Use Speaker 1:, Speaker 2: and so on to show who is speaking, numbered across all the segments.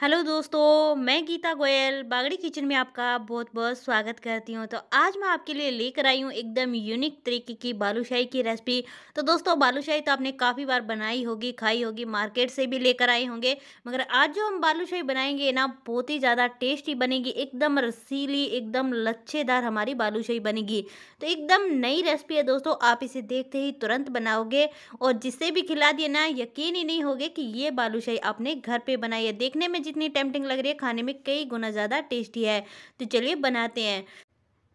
Speaker 1: hello दोस्तों मैं Gita Goyal Bagri kitchen में आपका बहुत बहुत स्वागत करती हूं तो आज मैं आपके लिए लेकर आई हूं एकदम यूनिक तरीके की बालूशाही की रेसिपी तो दोस्तों बालूशाही तो आपने काफ़ी बार बनाई होगी खाई होगी मार्केट से भी लेकर आए होंगे मगर आज जो हम बालूशाही बनाएंगे ना बहुत ही ज़्यादा टेस्टी बनेगी एकदम रसीली एकदम लच्छेदार हमारी बालूशाही बनेगी तो एकदम नई रेसिपी है दोस्तों आप इसे देखते ही तुरंत बनाओगे और जिसे भी खिला दिए ना यकीन ही नहीं होगे कि ये बालूशाही आपने घर पर बनाई है देखने में जितनी टेम्पटिंग लग रही है खाने में कई गुना ज़्यादा टेस्टी है तो चलिए बनाते हैं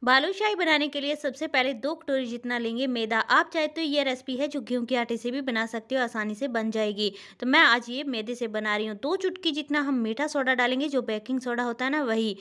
Speaker 1: बालूशाही बनाने के लिए सबसे पहले दो कटोरी जितना लेंगे मैदा आप चाहे तो ये रेसिपी है जो गेहूँ के आटे से भी बना सकते हो आसानी से बन जाएगी तो मैं आज ये मैदे से बना रही हूँ दो चुटकी जितना हम मीठा सोडा डालेंगे जो बेकिंग सोडा होता है ना वही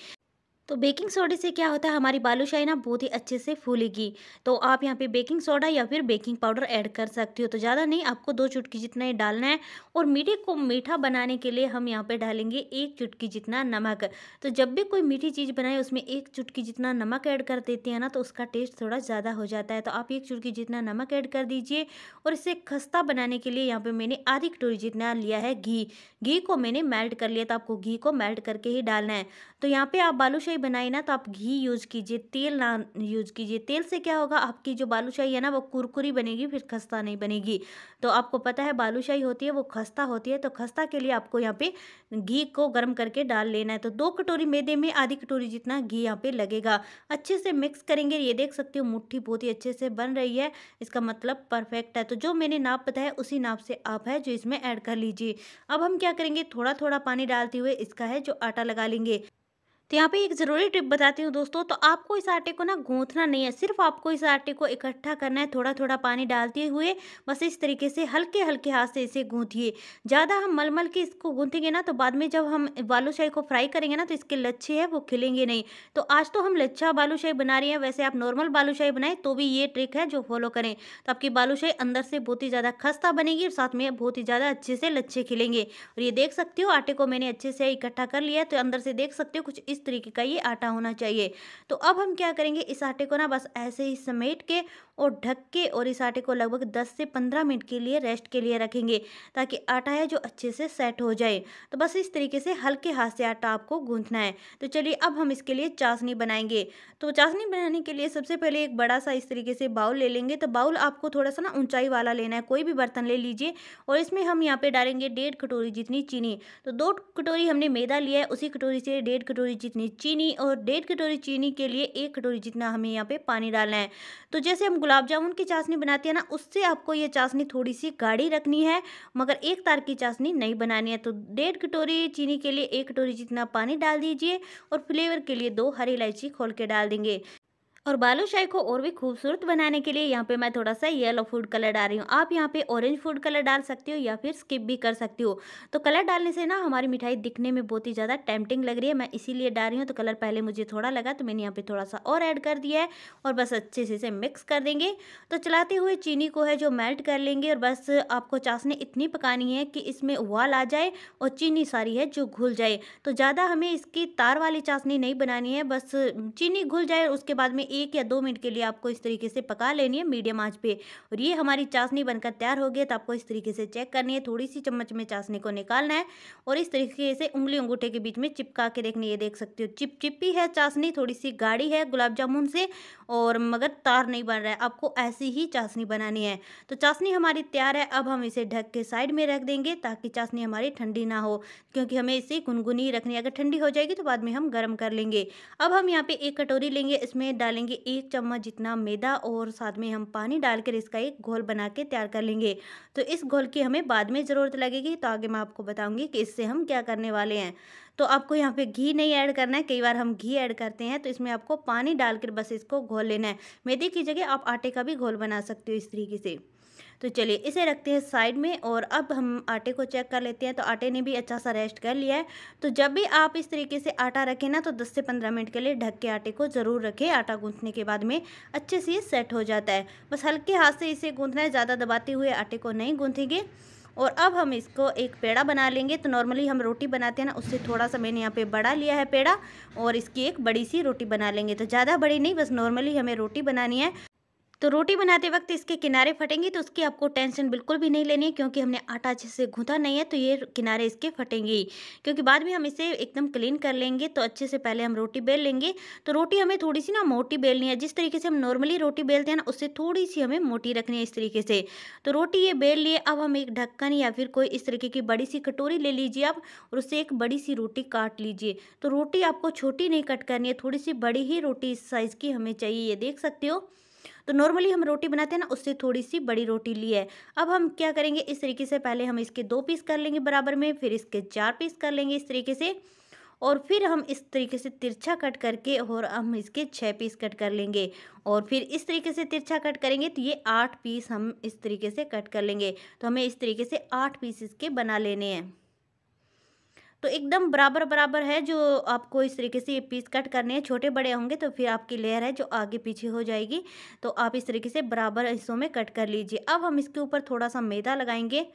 Speaker 1: तो बेकिंग सोडे से क्या होता है हमारी बालूशाही ना बहुत ही अच्छे से फूलेगी तो आप यहाँ पे बेकिंग सोडा या फिर बेकिंग पाउडर ऐड कर सकती हो तो ज़्यादा नहीं आपको दो चुटकी जितना ही डालना है और मीठे को मीठा बनाने के लिए हम यहाँ पे डालेंगे एक चुटकी जितना नमक तो जब भी कोई मीठी चीज़ बनाए उसमें एक चुटकी जितना नमक ऐड कर देते हैं ना तो उसका टेस्ट थोड़ा ज़्यादा हो जाता है तो आप एक चुटकी जितना नमक ऐड कर दीजिए और इसे खस्ता बनाने के लिए यहाँ पर मैंने आधी कटोरी जितना लिया है घी घी को मैंने मेल्ट कर लिया तो आपको घी को मेल्ट करके ही डालना है तो यहाँ पे आप बालूशाही बनाए ना तो आप घी यूज़ कीजिए तेल ना यूज़ कीजिए तेल से क्या होगा आपकी जो बालूशाही है ना वो कुरकुरी बनेगी फिर खस्ता नहीं बनेगी तो आपको पता है बालूशाही होती है वो खस्ता होती है तो खस्ता के लिए आपको यहाँ पे घी को गर्म करके डाल लेना है तो दो कटोरी मैदे में आधी कटोरी जितना घी यहाँ पे लगेगा अच्छे से मिक्स करेंगे ये देख सकते हो मुठ्ठी बहुत ही अच्छे से बन रही है इसका मतलब परफेक्ट है तो जो मैंने नाप बताया उसी नाप से आप है जो इसमें ऐड कर लीजिए अब हम क्या करेंगे थोड़ा थोड़ा पानी डालते हुए इसका है जो आटा लगा लेंगे तो यहाँ पे एक ज़रूरी टिप बताती हूँ दोस्तों तो आपको इस आटे को ना गूँथना नहीं है सिर्फ आपको इस आटे को इकट्ठा करना है थोड़ा थोड़ा पानी डालते हुए बस इस तरीके से हल्के हल्के हाथ से इसे गूँथिए ज़्यादा हम मलमल के इसको गूँथेंगे ना तो बाद में जब हम बालूशाही को फ्राई करेंगे ना तो इसके लच्छे हैं वो खिलेंगे नहीं तो आज तो हम लच्छा बालूशाही बना रहे हैं वैसे आप नॉर्मल बालूशाही बनाएं तो भी ये ट्रिक है जो फॉलो करें तो आपकी बालूशाही अंदर से बहुत ही ज़्यादा खस्ता बनेगी और साथ में बहुत ही ज़्यादा अच्छे से लच्छे खिलेंगे और ये देख सकते हो आटे को मैंने अच्छे से इकट्ठा कर लिया तो अंदर से देख सकते हो कुछ इस तरीके का ये आटा होना चाहिए तो अब हम क्या करेंगे इस आटे को ना बस ऐसे ही समेट के और ढक के और इस आटे को लगभग 10 से 15 मिनट के लिए रेस्ट के लिए रखेंगे ताकि आटा है जो अच्छे से सेट हो जाए तो बस इस तरीके से हल्के हाथ से आटा आपको गूंथना है तो चलिए अब हम इसके लिए चाशनी बनाएंगे तो चाशनी बनाने के लिए सबसे पहले एक बड़ा सा इस तरीके से बाउल ले लेंगे तो बाउल आपको थोड़ा सा ना ऊंचाई वाला लेना है कोई भी बर्तन ले लीजिए और इसमें हम यहाँ पर डालेंगे डेढ़ कटोरी जितनी चीनी तो दो कटोरी हमने मैदा लिया है उसी कटोरी से डेढ़ कटोरी जितनी चीनी और डेढ़ कटोरी चीनी के लिए एक कटोरी जितना हमें यहाँ पे पानी डालना है तो जैसे हम गुलाब जामुन की चाशनी बनाते हैं ना उससे आपको ये चाशनी थोड़ी सी गाढ़ी रखनी है मगर एक तार की चाशनी नहीं बनानी है तो डेढ़ कटोरी चीनी के लिए एक कटोरी जितना पानी डाल दीजिए और फ्लेवर के लिए दो हरी इलायची खोल के डाल देंगे और शाही को और भी खूबसूरत बनाने के लिए यहाँ पे मैं थोड़ा सा येलो फूड कलर डाल रही हूँ आप यहाँ पे ऑरेंज फूड कलर डाल सकती हो या फिर स्किप भी कर सकती हो तो कलर डालने से ना हमारी मिठाई दिखने में बहुत ही ज़्यादा टेम्पटिंग लग रही है मैं इसीलिए डाल रही हूँ तो कलर पहले मुझे थोड़ा लगा तो मैंने यहाँ पर थोड़ा सा और ऐड कर दिया है और बस अच्छे से इसे मिक्स कर देंगे तो चलाते हुए चीनी को है जो मेल्ट कर लेंगे और बस आपको चाशनी इतनी पकानी है कि इसमें उबाल आ जाए और चीनी सारी है जो घुल जाए तो ज़्यादा हमें इसकी तार वाली चाशनी नहीं बनानी है बस चीनी घुल जाए और उसके बाद में एक या दो मिनट के लिए आपको इस तरीके से पका लेनी है मीडियम आँच पे और ये हमारी चाशनी बनकर तैयार हो गई तो आपको इस तरीके से चेक करनी है थोड़ी सी चम्मच में चाशनी को निकालना है और इस तरीके से उंगली अंगूठे के बीच में चिपका के देखनी ये देख सकते हो चिप चिपी है चाशनी थोड़ी सी गाढ़ी है गुलाब जामुन से और मगर तार नहीं बन रहा है आपको ऐसी ही चाशनी बनानी है तो चाशनी हमारी तैयार है अब हम इसे ढक के साइड में रख देंगे ताकि चाशनी हमारी ठंडी ना हो क्योंकि हमें इसे गुनगुनी रखनी है अगर ठंडी हो जाएगी तो बाद में हम गर्म कर लेंगे अब हम यहाँ पे एक कटोरी लेंगे इसमें डालेंगे डालेंगे एक चम्मच जितना मैदा और साथ में हम पानी डालकर इसका एक घोल बना के तैयार कर लेंगे तो इस घोल की हमें बाद में ज़रूरत लगेगी तो आगे मैं आपको बताऊँगी कि इससे हम क्या करने वाले हैं तो आपको यहाँ पे घी नहीं ऐड करना है कई बार हम घी ऐड करते हैं तो इसमें आपको पानी डालकर बस इसको घोल लेना है मैदे की जगह आप आटे का भी घोल बना सकते हो इस तरीके से तो चलिए इसे रखते हैं साइड में और अब हम आटे को चेक कर लेते हैं तो आटे ने भी अच्छा सा रेस्ट कर लिया है तो जब भी आप इस तरीके से आटा रखें ना तो 10 से 15 मिनट के लिए ढक के आटे को ज़रूर रखें आटा गूंथने के बाद में अच्छे से ये सेट हो जाता है बस हल्के हाथ से इसे गूंथना है ज़्यादा दबाते हुए आटे को नहीं गूंथेंगे और अब हम इसको एक पेड़ा बना लेंगे तो नॉर्मली हम रोटी बनाते हैं ना उससे थोड़ा सा मैंने यहाँ पे बड़ा लिया है पेड़ा और इसकी एक बड़ी सी रोटी बना लेंगे तो ज़्यादा बड़ी नहीं बस नॉर्मली हमें रोटी बनानी है तो रोटी बनाते वक्त इसके किनारे फटेंगे तो उसकी आपको टेंशन बिल्कुल भी नहीं लेनी है क्योंकि हमने आटा अच्छे से गूँथा नहीं है तो ये किनारे इसके फटेंगे ही क्योंकि बाद में हम इसे एकदम क्लीन कर लेंगे तो अच्छे से पहले हम रोटी बेल लेंगे तो रोटी हमें थोड़ी सी ना मोटी बेलनी है जिस तरीके से हम नॉर्मली रोटी बेलते हैं ना उससे थोड़ी सी हमें मोटी रखनी है इस तरीके से तो रोटी ये बेल लिए अब हम एक ढक्कन या फिर कोई इस तरीके की बड़ी सी कटोरी ले लीजिए आप और उससे एक बड़ी सी रोटी काट लीजिए तो रोटी आपको छोटी नहीं कट करनी है थोड़ी सी बड़ी ही रोटी इस साइज़ की हमें चाहिए ये देख सकते हो तो नॉर्मली हम रोटी बनाते हैं ना उससे थोड़ी सी बड़ी रोटी ली है अब हम क्या करेंगे इस तरीके से पहले हम इसके दो पीस कर लेंगे बराबर में फिर इसके चार पीस कर लेंगे इस तरीके से और फिर हम इस तरीके से तिरछा कट करके और हम इसके छः पीस कट कर लेंगे और फिर इस तरीके से तिरछा कट करेंगे तो ये आठ पीस हम इस तरीके से कट कर लेंगे तो हमें इस तरीके से आठ पीस इसके बना लेने हैं तो एकदम बराबर बराबर है जो आपको इस तरीके से ये पीस कट करने हैं छोटे बड़े होंगे तो फिर आपकी लेयर है जो आगे पीछे हो जाएगी तो आप इस तरीके से बराबर हिस्सों में कट कर लीजिए अब हम इसके ऊपर थोड़ा सा मैदा लगाएंगे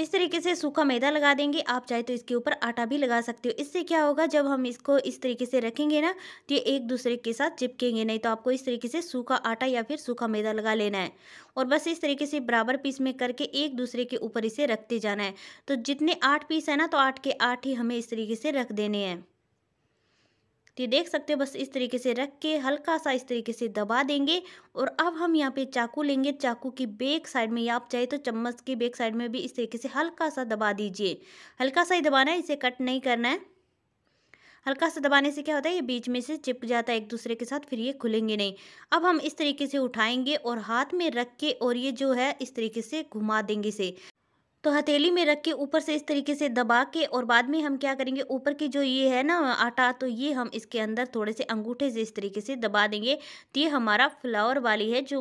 Speaker 1: इस तरीके से सूखा मैदा लगा देंगे आप चाहे तो इसके ऊपर आटा भी लगा सकते हो इससे क्या होगा जब हम इसको इस तरीके से रखेंगे ना तो ये एक दूसरे के साथ चिपकेंगे नहीं तो आपको इस तरीके से सूखा आटा या फिर सूखा मैदा लगा लेना है और बस इस तरीके से बराबर पीस में करके एक दूसरे के ऊपर इसे रखते जाना है तो जितने आठ पीस है ना तो आठ के आठ ही हमें इस तरीके से रख देने हैं तो ये देख सकते हो बस इस तरीके से रख के हल्का सा इस तरीके से दबा देंगे और अब हम यहाँ पे चाकू लेंगे चाकू की बेक साइड में या आप चाहे तो चम्मच की बेक साइड में भी इस तरीके से हल्का सा दबा दीजिए हल्का सा ही दबाना है इसे कट नहीं करना है हल्का सा दबाने से क्या होता है ये बीच में से चिप जाता है एक दूसरे के साथ फिर ये खुलेंगे नहीं अब हम इस तरीके से उठाएंगे और हाथ में रख के और ये जो है इस तरीके से घुमा देंगे इसे तो हथेली में रख के ऊपर से इस तरीके से दबा के और बाद में हम क्या करेंगे ऊपर की जो ये है ना आटा तो ये हम इसके अंदर थोड़े से अंगूठे से इस तरीके से दबा देंगे तो ये हमारा फ्लावर वाली है जो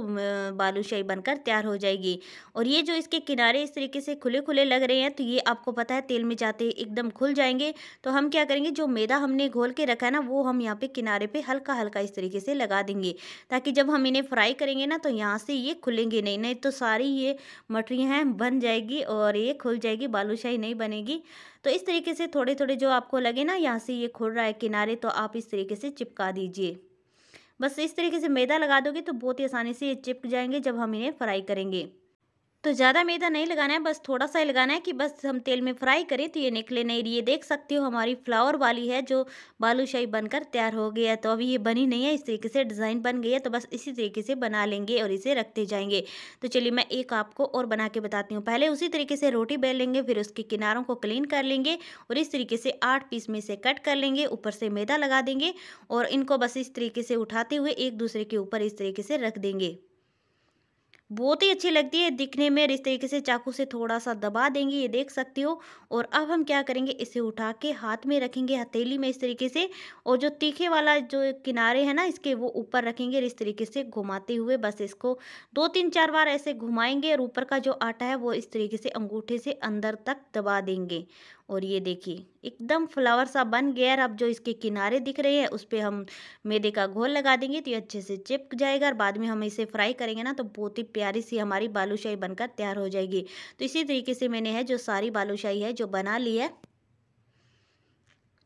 Speaker 1: बालूशाही बनकर तैयार हो जाएगी और ये जो इसके किनारे इस तरीके से खुले खुले लग रहे हैं तो ये आपको पता है तेल में जाते एकदम खुल जाएंगे तो हम क्या करेंगे जो मैदा हमने घोल के रखा है ना वो हम यहाँ पे किनारे पे हल्का हल्का इस तरीके से लगा देंगे ताकि जब हम इन्हें फ्राई करेंगे ना तो यहाँ से ये खुलेंगे नहीं नहीं तो सारी ये मटरियाँ हैं बन जाएगी और और ये खुल जाएगी बालूशाही नहीं बनेगी तो इस तरीके से थोड़े थोड़े जो आपको लगे ना यहाँ से ये खुल रहा है किनारे तो आप इस तरीके से चिपका दीजिए बस इस तरीके से मैदा लगा दोगे तो बहुत ही आसानी से ये चिपक जाएंगे जब हम इन्हें फ्राई करेंगे तो ज़्यादा मैदा नहीं लगाना है बस थोड़ा सा ही लगाना है कि बस हम तेल में फ्राई करें तो ये निकले नहीं रही है देख सकते हो हमारी फ्लावर वाली है जो बालूशाही बनकर तैयार हो गया है तो अभी ये बनी नहीं है इस तरीके से डिज़ाइन बन गई है तो बस इसी तरीके से बना लेंगे और इसे रखते जाएंगे तो चलिए मैं एक आपको और बना के बताती हूँ पहले उसी तरीके से रोटी बेल लेंगे फिर उसके किनारों को क्लीन कर लेंगे और इस तरीके से आठ पीस में से कट कर लेंगे ऊपर से मैदा लगा देंगे और इनको बस इस तरीके से उठाते हुए एक दूसरे के ऊपर इस तरीके से रख देंगे बहुत ही अच्छी लगती है दिखने में इस तरीके से चाकू से थोड़ा सा दबा देंगे ये देख सकती हो और अब हम क्या करेंगे इसे उठा के हाथ में रखेंगे हथेली में इस तरीके से और जो तीखे वाला जो किनारे है ना इसके वो ऊपर रखेंगे इस तरीके से घुमाते हुए बस इसको दो तीन चार बार ऐसे घुमाएंगे और ऊपर का जो आटा है वो इस तरीके से अंगूठे से अंदर तक दबा देंगे और ये देखिए एकदम फ्लावर सा बन गया है अब जो इसके किनारे दिख रहे हैं उस पर हम मैदे का घोल लगा देंगे तो ये अच्छे से चिपक जाएगा और बाद में हम इसे फ्राई करेंगे ना तो बहुत ही प्यारी सी हमारी बालूशाही बनकर तैयार हो जाएगी तो इसी तरीके से मैंने है जो सारी बालूशाही है जो बना ली है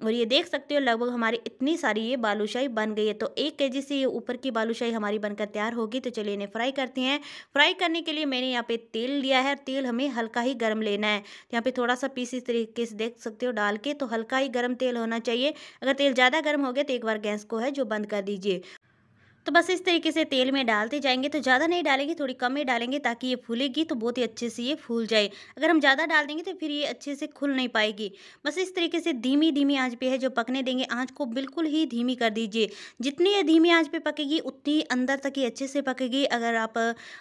Speaker 1: और ये देख सकते हो लगभग हमारी इतनी सारी ये बालूशाही बन गई है तो एक के से ये ऊपर की बालूशाही हमारी बनकर तैयार होगी तो चलिए इन्हें फ्राई करते हैं फ्राई करने के लिए मैंने यहाँ पे तेल लिया है तेल हमें हल्का ही गर्म लेना है तो यहाँ पे थोड़ा सा पीस इस तरीके से देख सकते हो डाल के तो हल्का ही गर्म तेल होना चाहिए अगर तेल ज़्यादा गर्म हो गया तो एक बार गैस को है जो बंद कर दीजिए तो बस इस तरीके से तेल में डालते जाएंगे तो ज़्यादा नहीं डालेंगे थोड़ी कम ही डालेंगे ताकि ये फूलेगी तो बहुत ही अच्छे से ये फूल जाए अगर हम ज़्यादा डाल देंगे तो फिर ये अच्छे से खुल नहीं पाएगी बस इस तरीके से धीमी धीमी आँच पे है जो पकने देंगे आँच को बिल्कुल ही धीमी कर दीजिए जितनी ये धीमी आँच पर पकेगी उतनी अंदर तक ही अच्छे से पकेगी अगर आप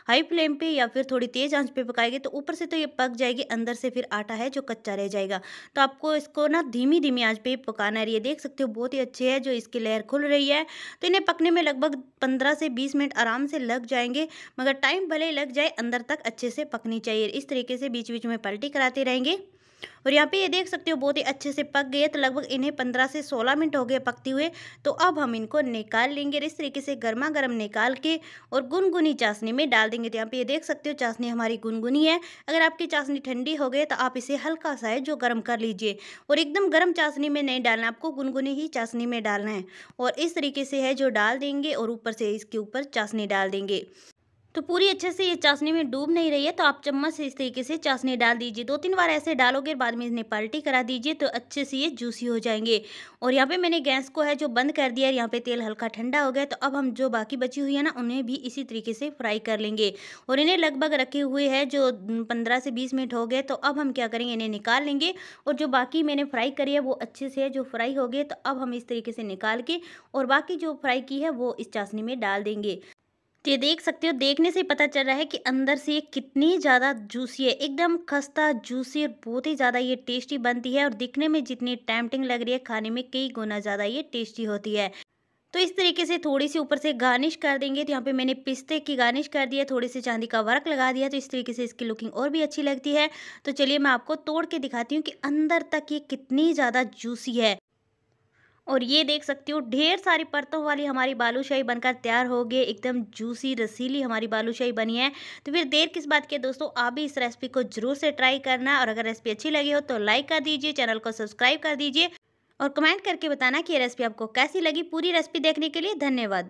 Speaker 1: हाई फ्लेम पर या फिर थोड़ी तेज़ आँच पर पकाएंगे तो ऊपर से तो ये पक जाएगी अंदर से फिर आटा है जो कच्चा रह जाएगा तो आपको इसको ना धीमी धीमी आँच पर पकाना है ये देख सकते हो बहुत ही अच्छे है जो इसकी लहर खुल रही है तो इन्हें पकने में लगभग पंद्रह से बीस मिनट आराम से लग जाएंगे मगर टाइम भले लग जाए अंदर तक अच्छे से पकनी चाहिए इस तरीके से बीच बीच में पलटी कराते रहेंगे और यहाँ पे ये देख सकते हो बहुत ही अच्छे से पक गए तो लगभग इन्हें पंद्रह से सोलह मिनट हो गए पकते हुए तो अब हम इनको निकाल लेंगे इस तरीके से गर्मा गर्म निकाल के और गुनगुनी चाशनी में डाल देंगे तो यहाँ पे ये देख सकते हो चाशनी हमारी गुनगुनी है अगर आपकी चाशनी ठंडी हो गई तो आप इसे हल्का सा है जो गर्म कर लीजिए और एकदम गर्म चाशनी में नहीं डालना आपको गुनगुनी ही चाशनी में डालना है और इस तरीके से है जो डाल देंगे और ऊपर से इसके ऊपर चाशनी डाल देंगे तो पूरी अच्छे से ये चाशनी में डूब नहीं रही है तो आप चम्मच से इस तरीके से चाशनी डाल दीजिए दो तीन बार ऐसे डालोगे बाद में इसने पलटी करा दीजिए तो अच्छे से ये जूसी हो जाएंगे और यहाँ पे मैंने गैस को है जो बंद कर दिया है यहाँ पे तेल हल्का ठंडा हो गया तो अब हम जो बाकी बची हुई है ना उन्हें भी इसी तरीके से फ्राई कर लेंगे और इन्हें लगभग रखे हुए है जो पंद्रह से बीस मिनट हो गए तो अब हम क्या करेंगे इन्हें निकाल लेंगे और जो बाकी मैंने फ्राई करी है वो अच्छे से है जो फ्राई हो गए तो अब हम इस तरीके से निकाल के और बाकी जो फ्राई की है वो इस चाशनी में डाल देंगे तो ये देख सकते हो देखने से पता चल रहा है कि अंदर से ये कितनी ज़्यादा जूसी है एकदम खस्ता जूसी और बहुत ही ज़्यादा ये टेस्टी बनती है और दिखने में जितनी टैमटिंग लग रही है खाने में कई गुना ज़्यादा ये टेस्टी होती है तो इस तरीके से थोड़ी सी ऊपर से गार्निश कर देंगे तो यहाँ पे मैंने पिस्ते की गार्निश कर दी है थोड़ी सी चांदी का वर्क लगा दिया तो इस तरीके से इसकी लुकिंग और भी अच्छी लगती है तो चलिए मैं आपको तोड़ के दिखाती हूँ कि अंदर तक ये कितनी ज़्यादा जूसी है और ये देख सकती हो ढेर सारी परतों वाली हमारी बालूशाही बनकर तैयार हो गई एकदम जूसी रसीली हमारी बालूशाही बनी है तो फिर देर किस बात के दोस्तों आप भी इस रेसिपी को जरूर से ट्राई करना और अगर रेसिपी अच्छी लगी हो तो लाइक कर दीजिए चैनल को सब्सक्राइब कर दीजिए और कमेंट करके बताना कि ये रेसिपी आपको कैसी लगी पूरी रेसिपी देखने के लिए धन्यवाद